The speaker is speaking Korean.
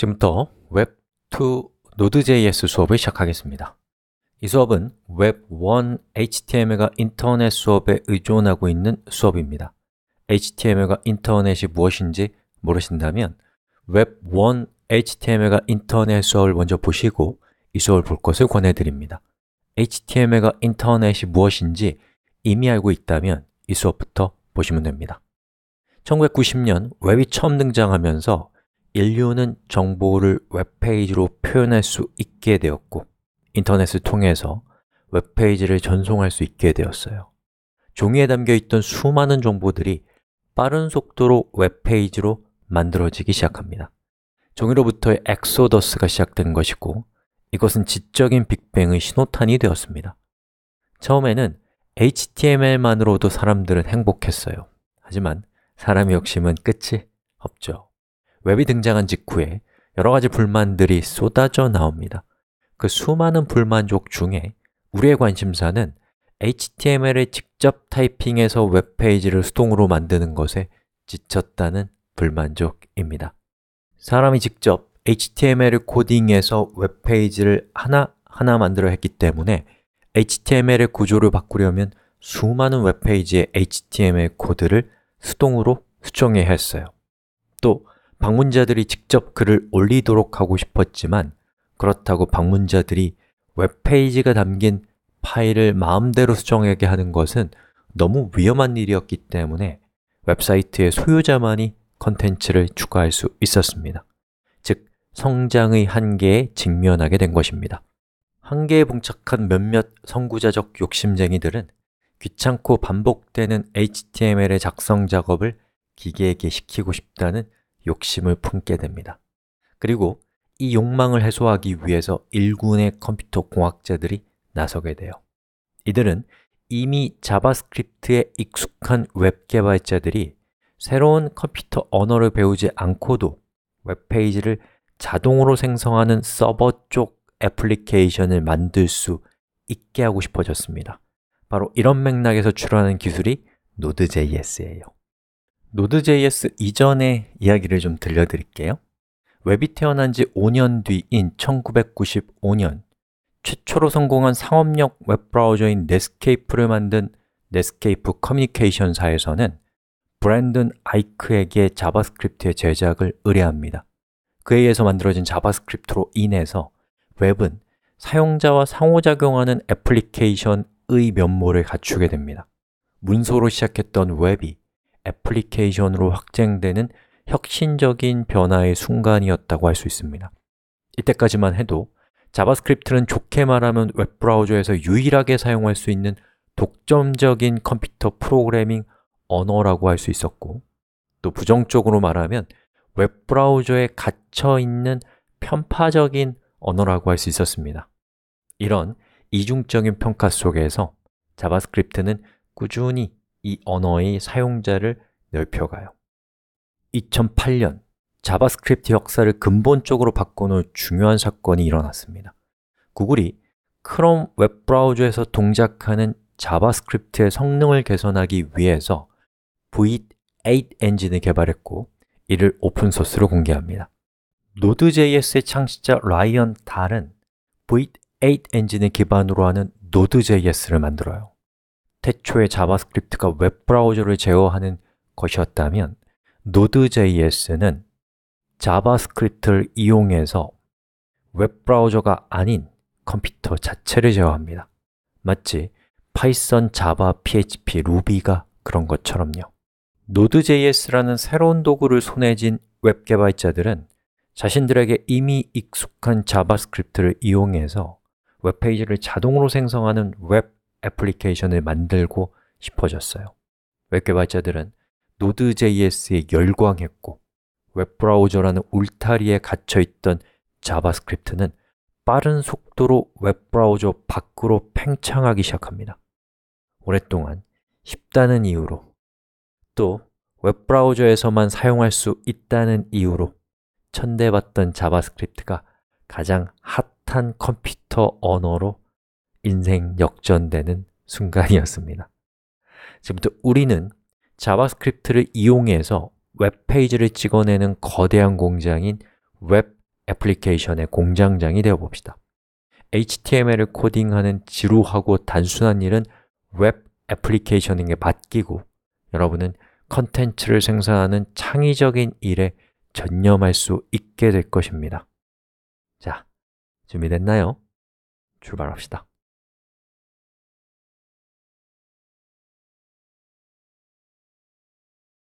지금부터 웹2 Node.js 수업을 시작하겠습니다. 이 수업은 웹1 HTML과 인터넷 수업에 의존하고 있는 수업입니다. HTML과 인터넷이 무엇인지 모르신다면 웹1 HTML과 인터넷 수업을 먼저 보시고 이 수업을 볼 것을 권해드립니다. HTML과 인터넷이 무엇인지 이미 알고 있다면 이 수업부터 보시면 됩니다. 1990년 웹이 처음 등장하면서 인류는 정보를 웹페이지로 표현할 수 있게 되었고 인터넷을 통해서 웹페이지를 전송할 수 있게 되었어요 종이에 담겨있던 수많은 정보들이 빠른 속도로 웹페이지로 만들어지기 시작합니다 종이로부터의 엑소더스가 시작된 것이고 이것은 지적인 빅뱅의 신호탄이 되었습니다 처음에는 HTML만으로도 사람들은 행복했어요 하지만 사람의 욕심은 끝이 없죠 웹이 등장한 직후에 여러 가지 불만들이 쏟아져 나옵니다. 그 수많은 불만족 중에 우리의 관심사는 HTML을 직접 타이핑해서 웹페이지를 수동으로 만드는 것에 지쳤다는 불만족입니다. 사람이 직접 HTML을 코딩해서 웹페이지를 하나하나 만들어 했기 때문에 HTML의 구조를 바꾸려면 수많은 웹페이지의 HTML 코드를 수동으로 수정해야 했어요. 또 방문자들이 직접 글을 올리도록 하고 싶었지만 그렇다고 방문자들이 웹페이지가 담긴 파일을 마음대로 수정하게 하는 것은 너무 위험한 일이었기 때문에 웹사이트의 소유자만이 컨텐츠를 추가할 수 있었습니다. 즉, 성장의 한계에 직면하게 된 것입니다. 한계에 봉착한 몇몇 선구자적 욕심쟁이들은 귀찮고 반복되는 HTML의 작성 작업을 기계에게 시키고 싶다는 욕심을 품게 됩니다. 그리고 이 욕망을 해소하기 위해서 일군의 컴퓨터 공학자들이 나서게 돼요. 이들은 이미 자바스크립트에 익숙한 웹 개발자들이 새로운 컴퓨터 언어를 배우지 않고도 웹페이지를 자동으로 생성하는 서버 쪽 애플리케이션을 만들 수 있게 하고 싶어졌습니다. 바로 이런 맥락에서 출연하는 기술이 Node.js예요. Node.js 이전의 이야기를 좀 들려드릴게요. 웹이 태어난 지 5년 뒤인 1995년 최초로 성공한 상업용 웹브라우저인 넷스케이프를 만든 넷스케이프 커뮤니케이션사에서는 브랜든 아이크에게 자바스크립트의 제작을 의뢰합니다. 그에 의해서 만들어진 자바스크립트로 인해서 웹은 사용자와 상호작용하는 애플리케이션의 면모를 갖추게 됩니다. 문서로 시작했던 웹이 애플리케이션으로 확장되는 혁신적인 변화의 순간이었다고 할 수 있습니다. 이때까지만 해도 자바스크립트는 좋게 말하면 웹브라우저에서 유일하게 사용할 수 있는 독점적인 컴퓨터 프로그래밍 언어라고 할 수 있었고 또 부정적으로 말하면 웹브라우저에 갇혀 있는 편파적인 언어라고 할 수 있었습니다. 이런 이중적인 평가 속에서 자바스크립트는 꾸준히 이 언어의 사용자를 넓혀가요. 2008년 자바스크립트 역사를 근본적으로 바꾸는 중요한 사건이 일어났습니다. 구글이 크롬 웹브라우저에서 동작하는 자바스크립트의 성능을 개선하기 위해서 V8 엔진을 개발했고 이를 오픈소스로 공개합니다. 노드.js의 창시자 라이언 달은 V8 엔진을 기반으로 하는 노드.js를 만들어요. 태초의 자바스크립트가 웹브라우저를 제어하는 것이었다면 Node.js는 자바스크립트를 이용해서 웹브라우저가 아닌 컴퓨터 자체를 제어합니다. 마치 파이썬, 자바, PHP, 루비가 그런 것처럼요. Node.js라는 새로운 도구를 손에 쥔웹 개발자들은 자신들에게 이미 익숙한 자바스크립트를 이용해서 웹페이지를 자동으로 생성하는 웹 애플리케이션을 만들고 싶어졌어요. 웹 개발자들은 Node.js에 열광했고 웹브라우저라는 울타리에 갇혀있던 자바스크립트는 빠른 속도로 웹브라우저 밖으로 팽창하기 시작합니다. 오랫동안 쉽다는 이유로 또 웹브라우저에서만 사용할 수 있다는 이유로 천대받던 자바스크립트가 가장 핫한 컴퓨터 언어로 인생 역전되는 순간이었습니다. 지금부터 우리는 자바스크립트를 이용해서 웹페이지를 찍어내는 거대한 공장인 웹 애플리케이션의 공장장이 되어 봅시다. HTML을 코딩하는 지루하고 단순한 일은 웹 애플리케이션에게 맡기고 여러분은 컨텐츠를 생산하는 창의적인 일에 전념할 수 있게 될 것입니다. 자, 준비됐나요? 출발합시다.